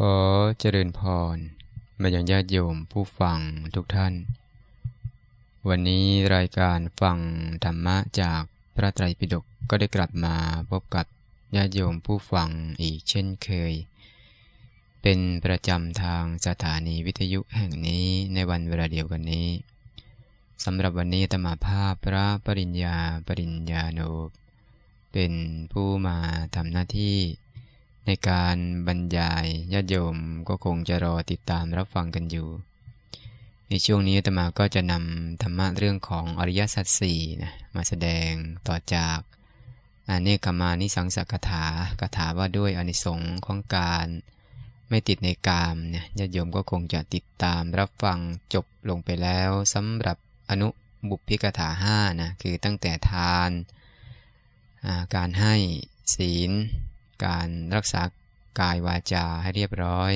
ขอเจริญพรมาอย่างญาติโยมผู้ฟังทุกท่าน วันนี้รายการฟังธรรมะ จากพระไตรปิฎกก็ได้กลับมาพบกับญาติโยมผู้ฟังอีกเช่นเคย เป็นประจำทางสถานีวิทยุแห่งนี้ในวันเวลาเดียวกันนี้สำหรับวันนี้ธรรมาภาพพระปริญญาปริญญาโนเป็นผู้มาทำหน้าที่ในการบรรยายญาติโยมก็คงจะรอติดตามรับฟังกันอยู่ ในช่วงนี้ธรรมาก็จะนำธรรมะเรื่องของอริยสัจสี่นะมาแสดงต่อจาก อันเนกมานิสังสกถากถาว่าด้วยอนิสงค์ของการ ไม่ติดในกามเนี่ยญาติโยมก็คงจะติดตามรับฟังจบลงไปแล้วสำหรับอนุบุพิกถาห้านะคือตั้งแต่ทานการให้ศีลการรักษากายวาจาให้เรียบร้อย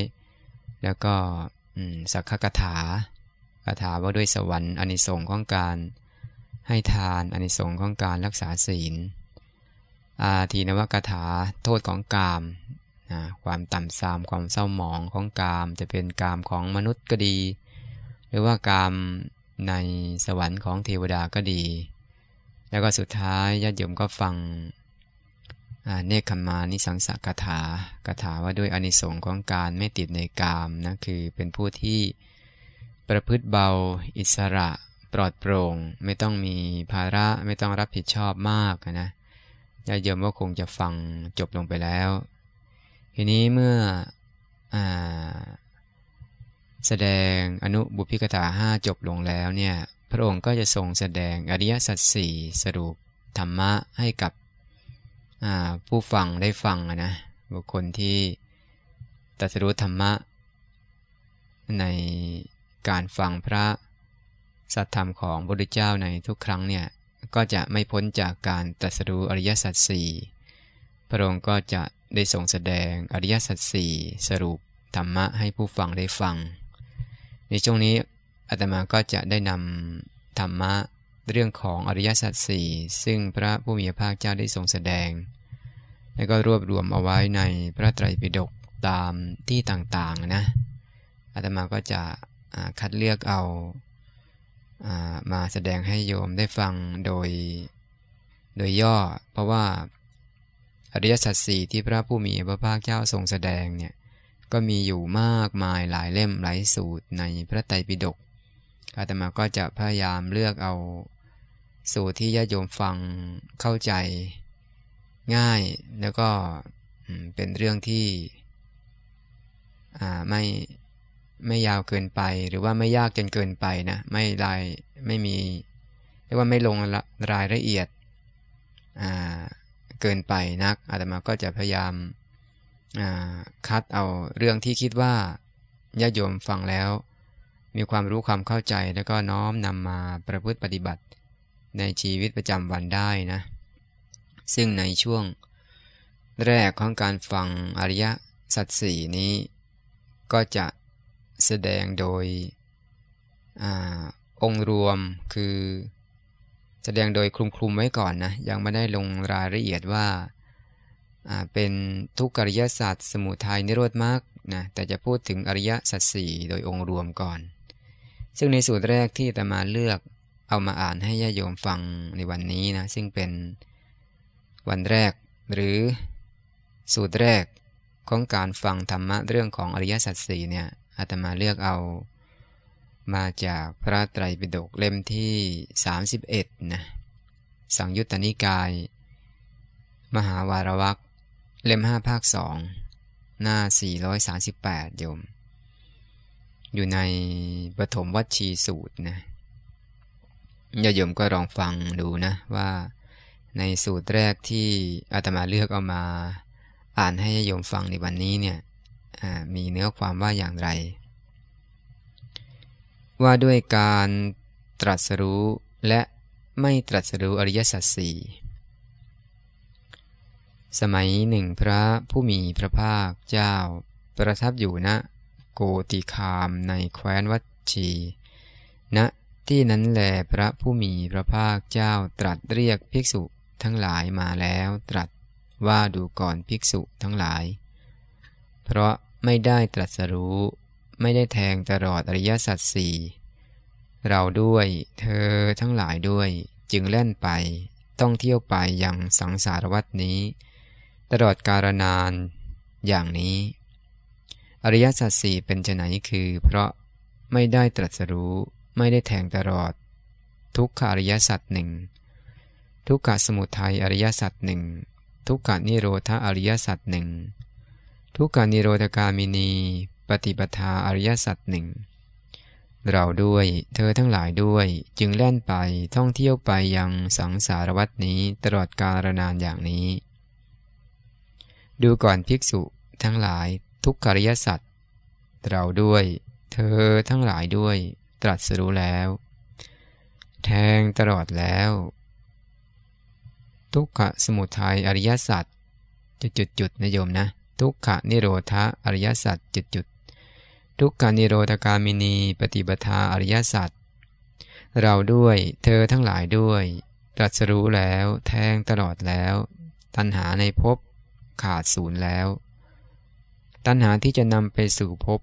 แล้วก็สักขกถาคาถาว่าด้วยสวรรค์อนิสงค์ของการให้ทานอนิสงค์ของการรักษาศีลอาทีนวกถาโทษของกามนะความต่ำทรามความเศร้าหมองของกามจะเป็นกามของมนุษย์ก็ดี หรือว่ากามในสวรรค์ของเทวดาก็ดี แล้วก็สุดท้ายญาติโยมก็ฟังเนคขมานิสังสกถากถาว่าด้วยอนิสงค์ของการไม่ติดในกามนะคือเป็นผู้ที่ประพฤติเบาอิสระปลอดโปร่งไม่ต้องมีภาระไม่ต้องรับผิดชอบมากนะญาติโยมก็คงจะฟังจบลงไปแล้วทีนี้เมื่ออแสดงอนุบุพิกถาห้าจบลงแล้วเนี่ย พระองค์ก็จะทรงแสดงอริยสัจสี่สรุปธรรมะให้กับผู้ฟังได้ฟังนะบุคคลที่ตัดสู้ธรรมะ ในการฟังพระ สัจธรรมของพระพุทธเจ้าในทุกครั้งเนี่ย ก็จะไม่พ้นจากการตัดสู้อริยสัจสี่พระองค์ก็จะได้ทรงแสดงอริยสัจสี่สรุปธรรมะให้ผู้ฟังได้ฟัง ในช่วงนี้อาตมาก็จะได้นำธรรมะเรื่องของอริยสัจสี่ซึ่งพระผู้มีพระภาคเจ้าได้ทรงแสดง และก็รวบรวมเอาไว้ในพระไตรปิฎกตามที่ต่างๆนะอาตมาก็จะคัดเลือกเอามาแสดงให้โยมได้ฟังโดยโดยย่อ เพราะว่าอริยสัจสี่ที่พระผู้มีพระภาคเจ้าทรงแสดงเนี่ยก็มีอยู่มากมายหลายเล่มหลายสูตรในพระไตรปิฎกอาตมาก็จะพยายามเลือกเอาสูตรที่ญาติโยมฟังเข้าใจง่าย แล้วก็เป็นเรื่องที่ไม่ไม่ยาวเกินไป หรือว่าไม่ยากจนเกินไปนะไม่รายไม่มีเรียกว่าไม่ลงรายละเอียดเกินไปนักอาตมาก็จะพยายามคัดเอาเรื่องที่คิดว่าญาติโยมฟังแล้ว มีความรู้ความเข้าใจแล้วก็น้อมนำมาประพฤติปฏิบัติในชีวิตประจำวันได้นะซึ่งในช่วงแรกของการฟังอริยสัจสี่นี้ ก็จะแสดงโดยอองค์รวมคือแสดงโดยคลุมๆไว้ก่อนนะยังไม่ได้ลงรายละเอียดว่าเป็นทุกขอริยสัจสมุทัยนิโรธมากนะแต่จะพูดถึงอริยสัจสี่โดยองค์รวมก่อน ซึ่งในสูตรแรกที่ตมาเลือกเอามาอ่านให้ญาโยมฟังในวันนี้นะ ซึ่งเป็นวันแรกหรือสูตรแรกของการฟังธรรมะเรื่องของอริยสัจสี่เนี่ยอาตมาเลือกเอามาจากพระไตรปิฎกเล่มที่ 31นะสังยุตตนิกาย มหาวารวักเล่ม 5 ภาค 2 หน้า 438โยม อยู่ในปฐมวัชีสูตรนะญาโยมก็ลองฟังดูนะ ว่าในสูตรแรกที่อาตมาเลือกเอามา อ่านให้ญาโยมฟังในวันนี้เนี่ยมีเนื้อความว่าอย่างไร ว่าด้วยการตรัสรู้และไม่ตรัสรู้อริยสัจสี่สมัยหนึ่งพระผู้มีพระภาคเจ้าประทับอยู่ณนะ โกติคามในแคว้นวัชีณนะที่นั้นแหลพระผู้มีพระภาคเจ้าตรัสเรียกภิกษุทั้งหลายมาแล้ว ตรัสว่าดูก่อนภิกษุทั้งหลาย เพราะไม่ได้ตรัสรู้ ไม่ได้แทงตลอดอริยสัจสี่เราด้วยเธอทั้งหลายด้วย จึงเล่นไปต้องเที่ยวไปอย่างสังสารวัตนี้ ตลอดกาลนาน อย่างนี้อริยสัจสี่เป็นไนคือ เพราะไม่ได้ตรัสรู้ไม่ได้แทงตลอด ทุกขาริยสั์หนึ่ง ทุกขสมุทัยอริยสั์หนึ่ง ทุกขานิโรธาอริยสั์หนึ่งทุกขานิโรธกามินี ปฏิปทาอริยสั์หนึ่งเราด้วย เธอทั้งหลายด้วยจึงแล่นไปท่องเที่ยวไปยังสังสารวัตนี้ตลอดกาลนานอย่างนี้ ดูก่อนภิกษุทั้งหลายทุกขาริยสัตว์เราด้วย เธอทั้งหลายด้วยตรัสรู้แล้ว แทงตลอดแล้วทุกขะสมุทัยอริยสัจจุดจุดจุดนะโยมนะ ทุกขะนิโรธาอริยสัจจุดจุด ทุกขานิโรธกามินี ปฏิบทาอริยสัจเราด้วยเธอทั้งหลายด้วย ตรัสรู้แล้ว แทงตลอดแล้ว ตัณหาในภพขาดศูนย์แล้ว ตัณหาที่จะนำไปสู่ภพ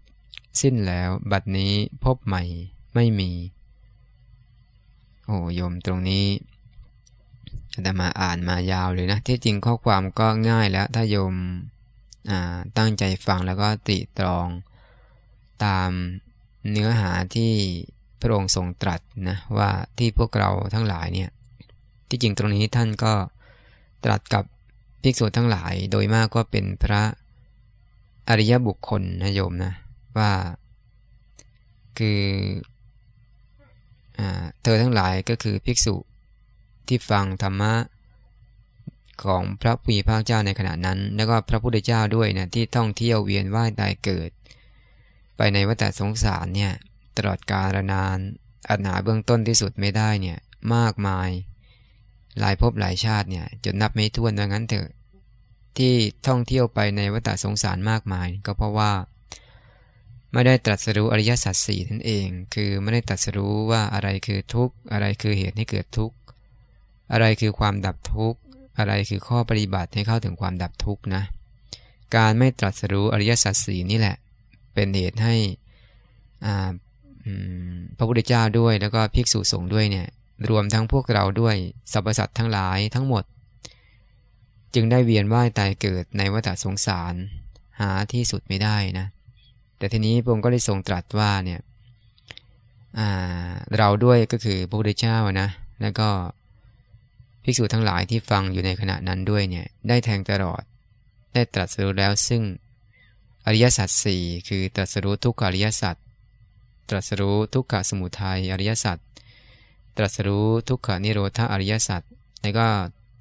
สิ้นแล้วบัดนี้ภพใหม่ไม่มี โอ้โยมตรงนี้อาตมาอ่านมายาวเลยนะ ที่จริงข้อความก็ง่ายแล้ว ถ้าโยมตั้งใจฟังแล้วก็ติตรองตามเนื้อหาที่พระองค์ทรงตรัสนะว่าที่พวกเราทั้งหลายเนี่ย ที่จริงตรงนี้ท่านก็ตรัสกับภิกษุทั้งหลายโดยมากก็เป็นพระอริยบุคคลนะโยมนะว่าคือเธอทั้งหลายก็คือภิกษุที่ฟังธรรมะของพระผู้มีพระเจ้าในขณะนั้น แล้วก็พระพุทธเจ้าด้วยนะที่ท่องเที่ยวเวียนว่ายตายเกิด ไปในวัฏสงสารเนี่ยตลอดกาลนานอันหาเบื้องต้นที่สุดไม่ได้เนี่ยมากมาย หลายภพหลายชาติเนี่ยจนนับไม่ถ้วนดังนั้นเถอะที่ท่องเที่ยวไปในวัฏสงสารมากมาย ก็เพราะว่าไม่ได้ตรัสรู้อริยสัจสี่นั่นเอง คือไม่ได้ตรัสรู้ว่าอะไรคือทุกข์ อะไรคือเหตุให้เกิดทุกข์ อะไรคือความดับทุกข์ อะไรคือข้อปฏิบัติให้เข้าถึงความดับทุกข์นะ การไม่ตรัสรู้อริยสัจสี่นี่แหละเป็นเหตุให้พระพุทธเจ้าด้วย แล้วก็ภิกษุสงฆ์ด้วยเนี่ย รวมทั้งพวกเราด้วยสรรพสัตว์ทั้งหลายทั้งหมด จึงได้เวียนว่ายตายเกิดในวัฏสงสารหาที่สุดไม่ได้นะแต่ทีนี้พระองค์ก็ได้ทรงตรัสว่าเนี่ยเราด้วยก็คือพระพุทธเจ้านะแล้วก็ภิกษุทั้งหลายที่ฟังอยู่ในขณะนั้นด้วยเนี่ยได้แทงตลอด ได้ตรัสรู้แล้วซึ่งอริยสัจสี่คือตรัสรู้ทุกขอริยสัจตรัสรู้ทุกขสมุทัยอริยสัจตรัสรู้ทุกขนิโรธาอริยสัจแล้วก็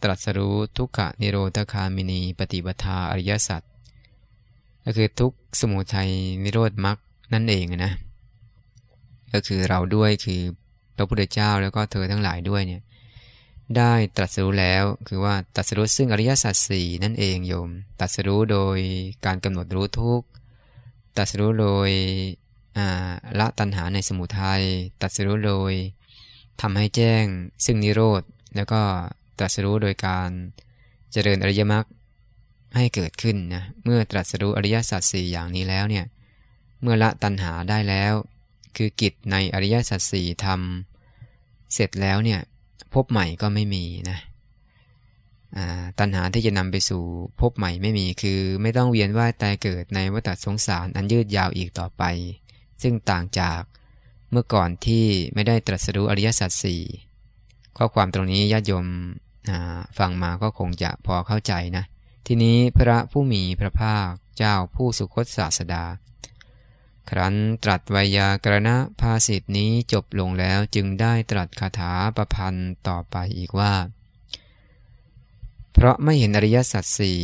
ตรัสรู้ทุกขนิโรธคามินี ปฏิบัตาอริยสัจก็คือทุกสมุทัยนิโรธมรรคนั่นเองนะ ก็คือเราด้วยคือพระพุทธเจ้าแล้วก็เธอทั้งหลายด้วยเนี่ยได้ตรัสรู้แล้วคือว่าตรัสรู้ซึ่ง อริยสัจสี่นั่นเองโยมตรัสรู้โดยการกำหนดรู้ทุกตรัสรู้โดยละตัณหาในสมุทัยตรัสรู้โดยทำให้แจ้งซึ่งนิโรธแล้วก็ตรัสรู้โดยการเจริญ อริยมรรคให้เกิดขึ้นนะเมื่อตรัสรู้อริยสัจสี่อย่างนี้แล้วเนี่ยเมื่อละตัณหาได้แล้ว คือกิจในอริยสัจสี่ทำเสร็จแล้วเนี่ยพบใหม่ก็ไม่มีนะตัณหาที่จะนำไปสู่พบใหม่ไม่มีคือไม่ต้องเวียนว่ายตายเกิดในวัฏสงสารอันยืดยาวอีกต่อไป ซึ่งต่างจากเมื่อก่อนที่ไม่ได้ตรัสรู้อริยสัจสี่ข้อความตรงนี้ญาติโยมฟังมาก็คงจะพอเข้าใจนะทีนี้พระผู้มีพระภาคเจ้าผู้สุคตศาสดา ครั้นตรัสวยากรณะภาสิทนี้จบลงแล้วจึงได้ตรัสคาถาประพันธ์ต่อไปอีกว่า เพราะไม่เห็น อริยสัจสี่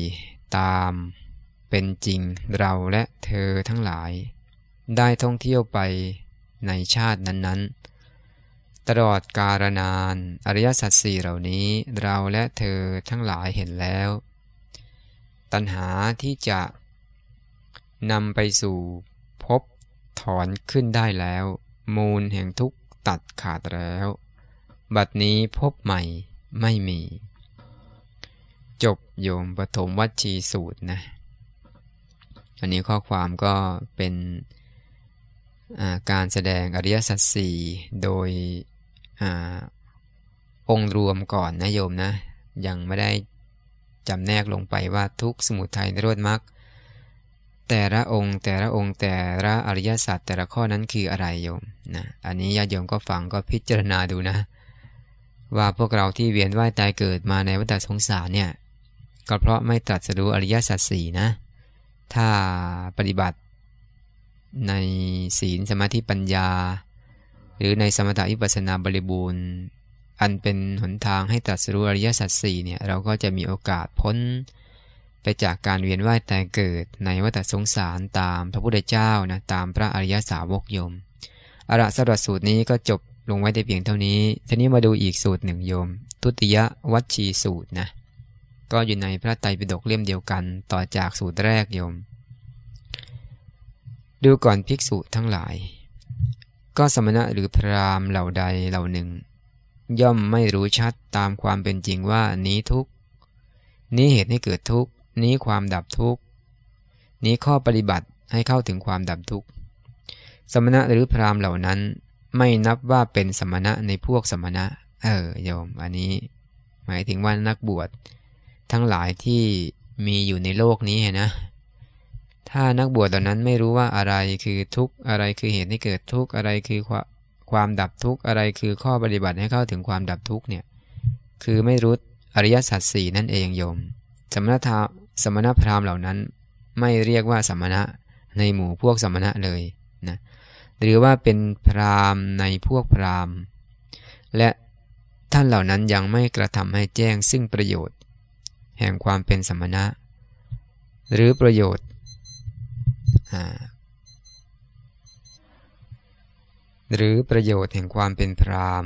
ตาม เป็นจริงเราและเธอทั้งหลาย ได้ท่องเที่ยวไปในชาตินั้นๆ ตลอดกาลนานอริยสัจสี่เหล่านี้เราและเธอทั้งหลายเห็นแล้วตัณหาที่จะนำไปสู่พบถอนขึ้นได้แล้ว มูลแห่งทุกตัดขาดแล้ว บัดนี้พบใหม่ไม่มี จบโยมปฐมวัชีสูตรนะอันนี้ข้อความก็เป็นการแสดงอริยสัจสี่โดยอองค์รวมก่อนนะโยมนะ ยังไม่ได้จำแนกลงไปว่าทุกสมุทัยนิโรธมรรคแต่ละองค์แต่ละองค์แต่ละอริยสัจแต่ละข้อนั้นคืออะไรโยมนะอันนี้ญาติโยมก็ฟังก็พิจารณาดูนะ ว่าพวกเราที่เวียนว่ายตายเกิดมาในวัฏสงสารเนี่ยก็เพราะไม่ตรัสรู้อริยสัจสี่นะ ถ้าปฏิบัติในศีลสมาธิปัญญา หรือในสมถะอิปัสสนาบริบูรณ์อันเป็นหนทางให้ตรัสรู้อริยสัจสี่เนี่ย เราก็จะมีโอกาสพ้นไปจากการเวียนว่ายแต่เกิด ในวัฏสงสารตามพระพุทธเจ้านะตามพระอริยสาวกโยมอารสหรับสูตรนี้ก็จบลงไว้แต่เพียงเท่านี้ทีนี้มาดูอีกสูตรหนึ่งโยม ทุติยวัชีสูตรนะ ก็อยู่ในพระไตรปิฎกเล่มเดียวกัน ต่อจากสูตรแรกโยม ดูก่อนภิกษุทั้งหลาย ก็สมณะหรือพราหมณ์เหล่าใดเหล่าหนึ่งย่อมไม่รู้ชัดตามความเป็นจริงว่า นี้ทุกนี้เหตุให้เกิดทุกนี้ความดับทุกนี้ข้อปฏิบัติให้เข้าถึงความดับทุกสมณะหรือพราหมณ์เหล่านั้น ไม่นับว่าเป็นสมณะในพวกสมณะ เออโยม อันนี้ หมายถึงว่านักบวชทั้งหลายที่มีอยู่ในโลกนี้นะ ถ้านักบวชเหล่านั้นไม่รู้ว่าอะไรคือทุกข์อะไรคือเหตุให้เกิดทุกข์อะไรคือความดับทุกข์อะไรคือข้อปฏิบัติให้เข้าถึงความดับทุกข์เนี่ยคือไม่รู้อริยสัจสี่นั่นเองโยมสมณธรรมสมณพราหมณ์เหล่านั้นไม่เรียกว่าสมณะในหมู่พวกสมณะเลยนะหรือว่าเป็นพราหมณ์ในพวกพราหมณ์ และท่านเหล่านั้นยังไม่กระทำให้แจ้งซึ่งประโยชน์ แห่งความเป็นสมณะ หรือประโยชน์หรือประโยชน์แห่งความเป็นพราม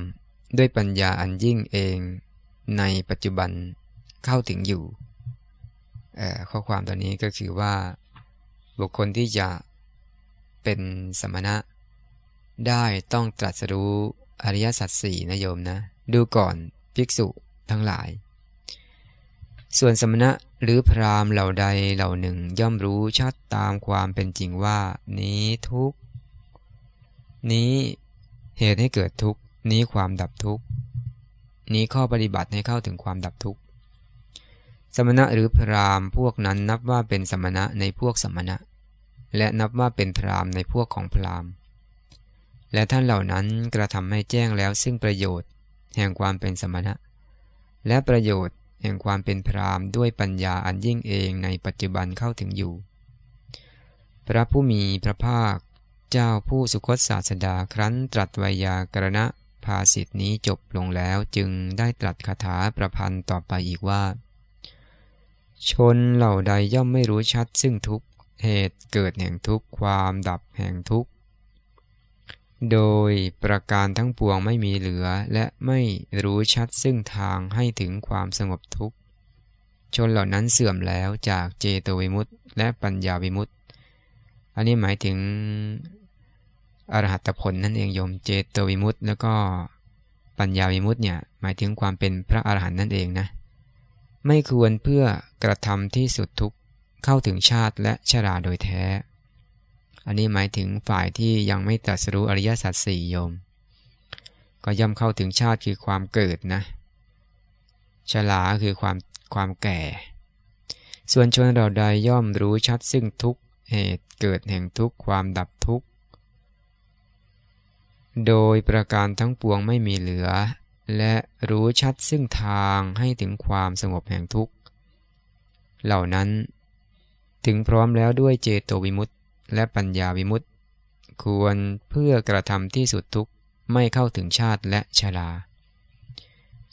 ด้วยปัญญาอันยิ่งเองในปัจจุบันเข้าถึงอยู่ ข้อความตอนนี้ก็คือว่าบุคคลที่จะเป็นสมณะ ได้ต้องตรัสรู้อริยสัจสี่นะโยมนะดูก่อนภิกษุทั้งหลาย ส่วนสมณะหรือพรามเหล่าใดเหล่าหนึ่งย่อมรู้ชัดตามความเป็นจริงว่านี้ทุกนี้เหตุให้เกิดทุกข์นี้ความดับทุกข์นี้ข้อปฏิบัติให้เข้าถึงความดับทุกข์สมณะหรือพราหมณ์พวกนั้นนับว่าเป็นสมณะในพวกสมณะ และนับว่าเป็นพราหมณ์ในพวกของพราหมณ์ และท่านเหล่านั้นกระทำให้แจ้งแล้วซึ่งประโยชน์ แห่งความเป็นสมณะ และประโยชน์แห่งความเป็นพราหมณ์ด้วยปัญญาอันยิ่งเองในปัจจุบันเข้าถึงอยู่ พระผู้มีพระภาคเจ้าผู้สุคตศาสดาครั้น ตรัสวยากรณะภาสิทธินี้จบลงแล้วจึงได้ตรัสคาถาประพันธ์ต่อไปอีกว่า ชนเหล่าใดย่อมไม่รู้ชัดซึ่งทุกเหตุเกิดแห่งทุกความดับแห่งทุกโดยประการทั้งปวงไม่มีเหลือและไม่รู้ชัดซึ่งทางให้ถึงความสงบทุกชนเหล่านั้นเสื่อมแล้วจากเจโตวิมุตต์และปัญญาวิมุตต์อันนี้หมายถึงอรหัตผลนั่นเองโยมเจตวิมุตต์แล้วก็ปัญญาวิมุตต์เนี่ยหมายถึงความเป็นพระอรหันต์นั่นเองนะไม่ควรเพื่อกระทำที่สุดทุกเข้าถึงชาติและชราโดยแท้ อันนี้หมายถึงฝ่ายที่ยังไม่ตรัสรู้อริยสัจสี่โยม ก็ย่อมเข้าถึงชาติคือความเกิดนะชราคือความความแก่ ส่วนชนเราใดย่อมรู้ชัดซึ่งทุกขเหตุเกิดแห่งทุกข์ความดับทุกข์ โดยประการทั้งปวงไม่มีเหลือ และรู้ชัดซึ่งทางให้ถึงความสงบแห่งทุกข์ เหล่านั้น ถึงพร้อมแล้วด้วยเจโตวิมุตติ และปัญญาวิมุตติ ควรเพื่อกระทำที่สุดทุกข์ไม่เข้าถึงชาติและชาลา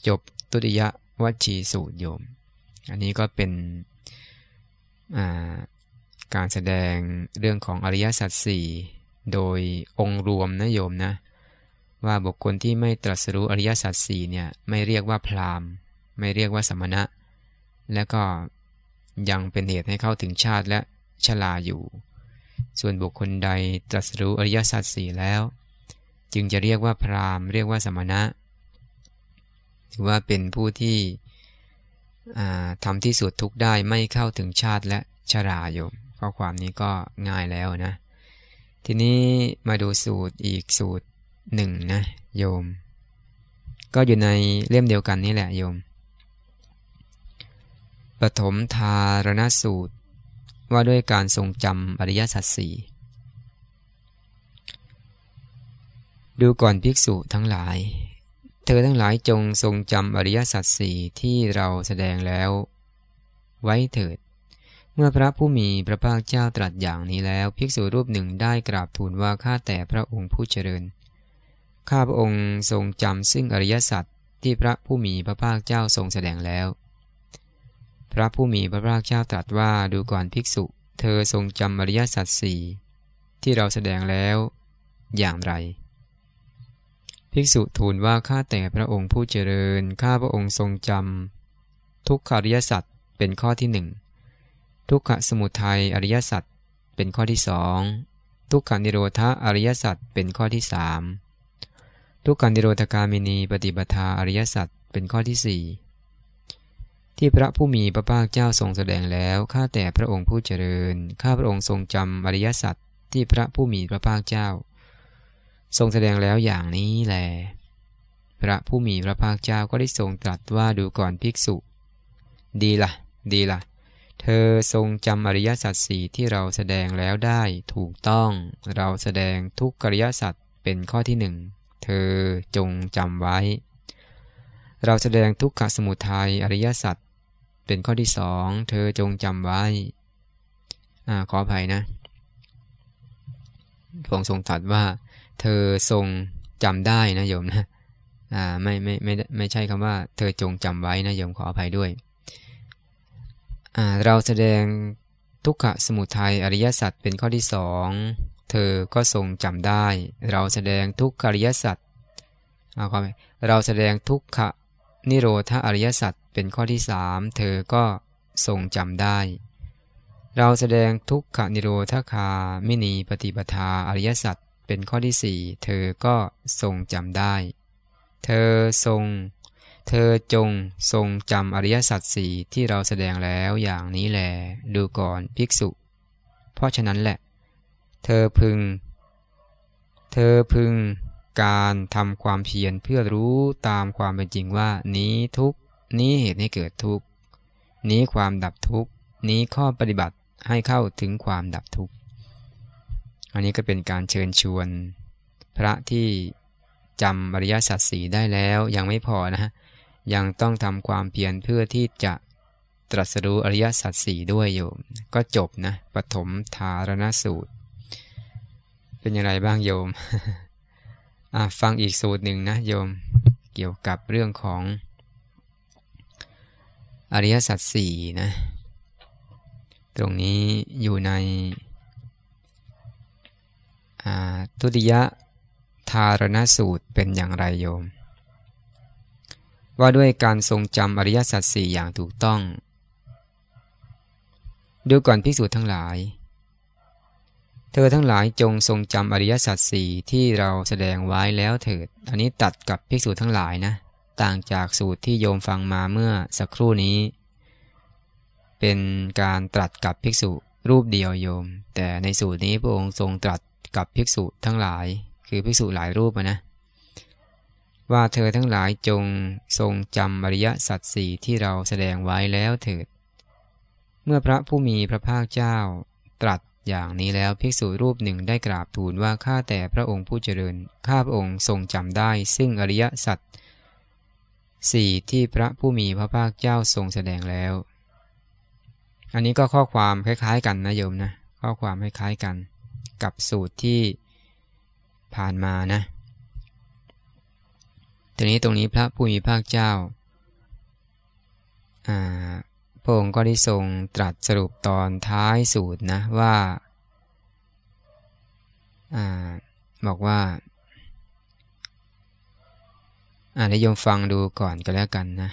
จบตุติยวัชีสูตรโยม อันนี้ก็เป็นการแสดงเรื่องของอริยสัจสี่โดยองค์รวมนะโยมนะว่าบุคคลที่ไม่ตรัสรู้อริยสัจสี่เนี่ยไม่เรียกว่าพรามณ์ไม่เรียกว่าสมณะ และก็ยังเป็นเหตุให้เข้าถึงชาติและชลาอยู่ ส่วนบุคคลใดตรัสรู้อริยสัจสี่แล้ว จึงจะเรียกว่าพรามณ์เรียกว่าสมณะถือว่าเป็นผู้ที่ทำที่สุดทุกได้ไม่เข้าถึงชาติและชราโยมข้อความนี้ก็ง่ายแล้วนะ ทีนี้มาดูสูตรอีกสูตรหนึ่งนะโยม ก็อยู่ในเล่มเดียวกันนี่แหละโยม ปฐมทารณสูตร ว่าด้วยการทรงจำอริยสัจสี่ดูก่อนภิกษุทั้งหลาย เธอทั้งหลายจงทรงจำอริยสัจสี่ที่เราแสดงแล้วไว้เถิดเมื่อพระผู้มีพระภาคเจ้าตรัสอย่างนี้แล้ว ภิกษุรูปหนึ่งได้กราบทูลว่า ข้าแต่พระองค์ผู้เจริญ ข้าพระองค์ทรงจำซึ่งอริยสัจที่พระผู้มีพระภาคเจ้าทรงแสดงแล้ว พระผู้มีพระภาคเจ้าตรัสว่าดูก่อน ภิกษุ เธอทรงจำอริยสัจสี่ที่เราแสดงแล้ว อย่างไร ภิกษุ ทูลว่า ข้าแต่พระองค์ผู้เจริญข้าพระองค์ทรงจำทุกขาริยสัจเป็นข้อที่หนึ่งทุกขสมุทัยอริยสัจเป็นข้อที่สอง ทุกขนิโรธาอริยสัจเป็นข้อที่สามทุกขนิโรธกามินีปฏิบัติอริยสัจเป็นข้อที่สี่ที่พระผู้มีพระภาคเจ้าทรงแสดงแล้ว ข้าแต่พระองค์ผู้เจริญ ข้าพระองค์ทรงจำอริยสัจที่พระผู้มีพระภาคเจ้า ทรงแสดงแล้วอย่างนี้แลพระผู้มีพระภาคเจ้าก็ได้ทรงตรัสว่า ดูก่อนภิกษุ ดีละดีล่ะเธอทรงจำอริยสัจสี่ที่เราแสดงแล้วได้ถูกต้องเราแสดงทุกกริยสัจเป็นข้อที่หนึ่งเธอจงจำไว้ เราแสดงทุกขสมุทัยอริยสัจเป็นข้อที่สองเธอจงจำไว้อขออภัยนะผมงทรงตรัสว่า เธอทรงจำได้นะโยมนะไม่ไม่ไม่ไม่ใช่คำว่าเธอจงจำไว้นะโยมขออภัยด้วยเราแสดงทุกขสมุทัยอริยสัจเป็นข้อที่สองเธอก็ทรงจำได้ เราแสดงทุกขอริยสัจเอาความเราแสดงทุกขนิโรธอริยสัจเป็นข้อที่สามเธอก็ทรงจำได้ เราแสดงทุกขนิโรธคามินีปฏิปทาอริยสัจเป็นข้อที่สี่เธอก็ทรงจำได้ เธอทรงเธอจงทรงจำอริยสัจสี่ที่เราแสดงแล้วอย่างนี้แลดูก่อนภิกษุ เพราะฉะนั้นแหละ เธอพึง เธอพึงการทำความเพียรเพื่อรู้ตามความเป็นจริงว่า นี้ทุกนี้เหตุให้เกิดทุกนี้ความดับทุกนี้ข้อปฏิบัติให้เข้าถึงความดับทุกอันนี้ก็เป็นการเชิญชวน พระที่จำอริยสัจสีได้แล้วยังไม่พอนะฮะยังต้องทำความเพียรเพื่อที่จะตรัสรู้อริยสัจสี่ด้วยอยู่ก็จบนะปฐมธารณสูตร เป็นอยังไรบ้างโยม ฟังอีกสูตรหนึ่งนะโยมเกี่ยวกับเรื่องของอริยสัจสี่นะ ตรงนี้อยู่ในทุติยธารณสูตรเป็นอย่างไรโยมว่าด้วยการทรงจำอริยสัจสี่อย่างถูกต้อง ดูก่อนภิกษุทั้งหลาย เธอทั้งหลายจงทรงจำอริยสัจสี่ที่เราแสดงไว้แล้วเถิดอันนี้ตัดกับภิกษุทั้งหลายนะ ต่างจากสูตรที่โยมฟังมาเมื่อสักครู่นี้ เป็นการตรัสกับภิกษุรูปเดียวโยม แต่ในสูตรนี้พระองค์ทรงตรัสกับภิกษุทั้งหลาย คือภิกษุหลายรูปนะว่าเธอทั้งหลายจงทรงจำอริยสัจสี่ที่เราแสดงไว้แล้วเถิด เมื่อพระผู้มีพระภาคเจ้าตรัสอย่างนี้แล้วภิกษุรูปหนึ่งได้กราบทูลว่าข้าแต่พระองค์ผู้เจริญข้าพระองค์ทรงจำได้ ซึ่งอริยสัจสี่ที่พระผู้มีพระภาคเจ้าทรงแสดงแล้ว อันนี้ก็ข้อความคล้ายๆกันนะโยมนะ ข้อความคล้ายๆกันกับสูตรที่ผ่านมานะทีนี้ตรงนี้พระผู้มีภาคเจ้าพระองค์ก็ได้ทรงตรัสสรุปตอนท้ายสูตรนะว่า บอกว่าอ่านิยมฟังดูก่อนก็แล้วกันนะ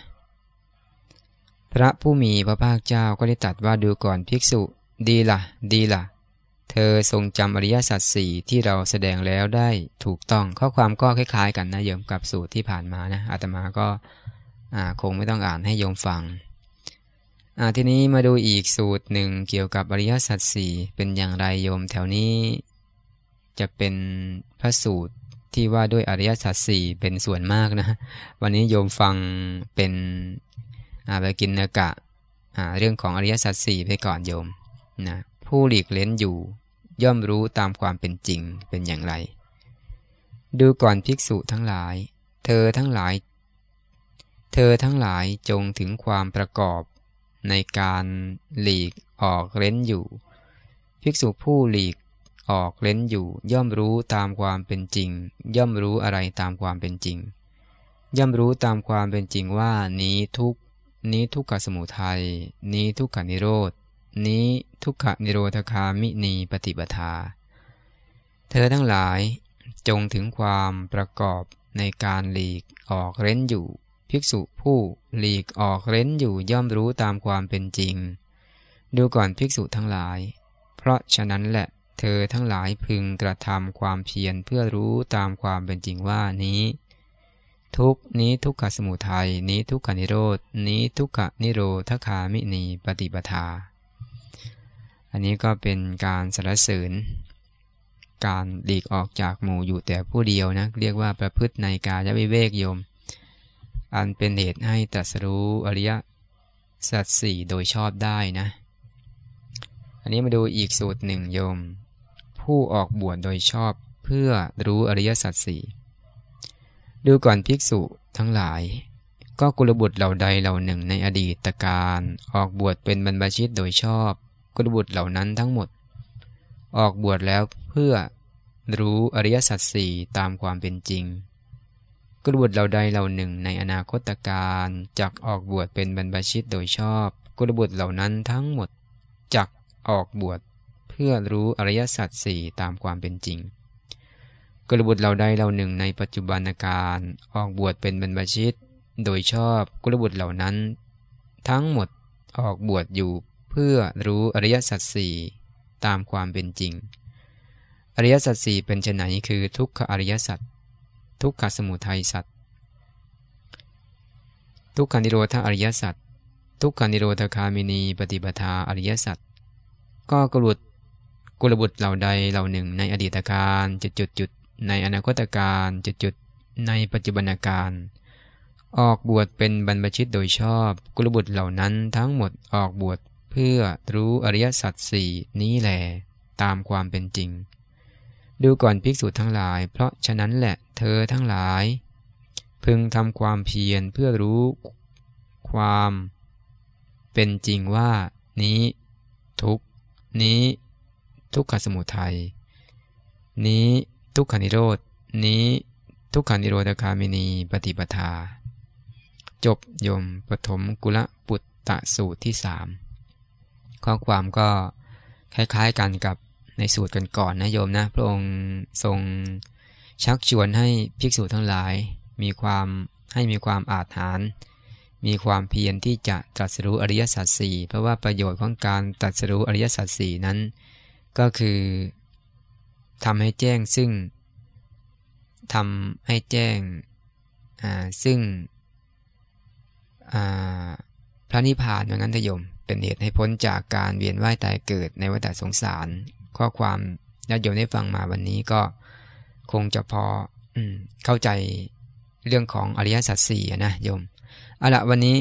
พระผู้มีพระภาคเจ้าก็ได้ตัดว่าดูก่อนภิกษุดีละ่ะดีละ่ะเธอทรงจำอริยสัจสี่ที่เราแสดงแล้วได้ถูกต้องข้อความก็คล้าย ๆ กันนะโยมกับสูตรที่ผ่านมานะอาตมาก็คงไม่ต้องอ่านให้โยมฟังทีนี้มาดูอีกสูตรหนึ่งเกี่ยวกับอริยสัจสี่เป็นอย่างไรโยม แถวนี้จะเป็นพระสูตรที่ว่าด้วยอริยสัจสี่เป็นส่วนมากนะวันนี้โยมฟังเป็นอาบกินนกะเรื่องของอริยสัจสี่ไปก่อนโยมนะผู้หลีกเล้นอยู่ ย่อมรู้ตามความเป็นจริงเป็นอย่างไร ดูก่อนภิกษุทั้งหลาย เธอทั้งหลาย เธอทั้งหลายจงถึงความประกอบในการหลีกออกเล้นอยู่ ภิกษุผู้หลีกออกเล้นอยู่ ย่อมรู้ตามความเป็นจริง ย่อมรู้อะไรตามความเป็นจริง ย่อมรู้ตามความเป็นจริงว่านี้ทุกนี้ทุกขสมุทัยนี้ทุกขนิโรธนี้ทุกขนิโรธคามินีปฏิบทา เธอทั้งหลายจงถึงความประกอบในการหลีกออกเร้นอยู่ ภิกษุผู้หลีกออกเร้นอยู่ย่อมรู้ตามความเป็นจริง ดูก่อนภิกษุทั้งหลาย เพราะฉะนั้นแหละเธอทั้งหลายพึงกระทำความเพียรเพื่อรู้ตามความเป็นจริงว่านี้ ทุกนี้ทุกขสมุทัยนี้ทุกขนิโรดนี้ทุกขนิโรธคามินีปฏิปทาอันนี้ก็เป็นการสรรเสริญการหลีกออกจากหมู่อยู่แต่ผู้เดียวนะ เรียกว่าประพฤติในกายวิเวกโยม อันเป็นเหตุให้ตรัสรู้อริยสัจสี่โดยชอบได้นะ อันนี้มาดูอีกสูตรหนึ่งโยม ผู้ออกบวชโดยชอบ เพื่อรู้อริยสัจสี่ดูก่อนภิกษุทั้งหลาย ก็กุลบุตรเหล่าใดเหล่าหนึ่งในอดีตการออกบวชเป็นบรรพชิตโดยชอบกุลบุตรเหล่านั้นทั้งหมด ออกบวชแล้วเพื่อรู้อริยสัจสี่ตามความเป็นจริงกุลบุตรเหล่าใดเหล่าหนึ่งในอนาคตการจักออกบวชเป็นบรรพชิตโดยชอบกุลบุตรเหล่านั้นทั้งหมด จักออกบวชเพื่อรู้อริยสัจสี่ตามความเป็นจริงกุลบุตรเหล่าใดเหล่าหนึ่งในปัจจุบันการออกบวชเป็นบรรพชิตโดยชอบกุลบุตรเหล่านั้น ทั้งหมดออกบวชอยู่พื่อรู้อริยสัจสี่ตามความเป็นจริง อริยสัจสี่เป็นชไหน คือทุกขอริยสัจ ทุกขสมุทัยสัจ ทุกขานิโรธอริยสัจ ทุกขานิโรธคามินี ปฏิปทา อริยสัจ ก็กลุดกุลบุตรเหล่าใดเหล่าหนึ่งในอดีตการจุดจุดจุดในอนาคตการจุดจุดในปัจจุบันการ ออกบวชเป็นบรรพชิตโดยชอบกุลบุตรเหล่านั้นทั้งหมดออกบวชเพื่อรู้อริยสัจสี่นี้แหลตามความเป็นจริง ดูก่อนภิกษุทั้งหลาย เพราะฉะนั้นแหละเธอทั้งหลาย พึงทำความเพียรเพื่อรู้ความ เป็นจริงว่า นี้ ทุกนี้ ทุกขสมุทัยนี้ทุกขานิโรดนี้ ทุกขานิโรธคามินีปฏิปทา จบยมปฐมกุลปุตตะสูตรที่สามข้อความก็คล้ายๆกันกับในสูตรก่อนๆนะโยมนะพระองค์ทรงชักชวนให้ภิกษุทั้งหลายมีความให้มีความอาถารมีความเพียรที่จะตรัสรู้อริยสัจสี่เพราะว่าประโยชน์ของการตรัสรู้อริยสัจสี่นั้น ก็คือทำให้แจ้งซึ่งทำให้แจ้ง ซึ่งพระนิพพานว่างั้นทยม เป็นเหตุให้พ้นจากการเวียนว่ายตายเกิดในวัฏสงสาร ข้อความญาติโยมได้ฟังมาวันนี้ก็คงจะพออเข้าใจเรื่องของอริยสัจสี่นะโยมเอาละวันนี้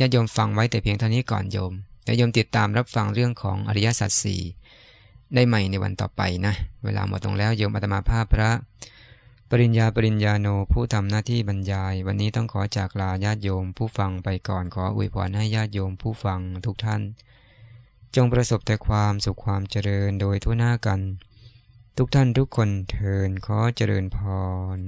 ญาติโยมฟังไว้แต่เพียงเท่านี้ก่อนโยมญาติโยมติดตามรับฟังเรื่องของอริยสัจสี่ได้ใหม่ในวันต่อไปนะ เวลาหมดตรงแล้วโยมอาตมาภาพพระปริญญา ปริญญาโน ผู้ทำหน้าที่บรรยาย วันนี้ต้องขอจากลาญาติโยมผู้ฟังไปก่อน ขออวยพรให้ญาติโยมผู้ฟังทุกท่าน จงประสบแต่ความสุขความเจริญโดยทั่วหน้ากัน ทุกท่านทุกคนเทินขอเจริญพร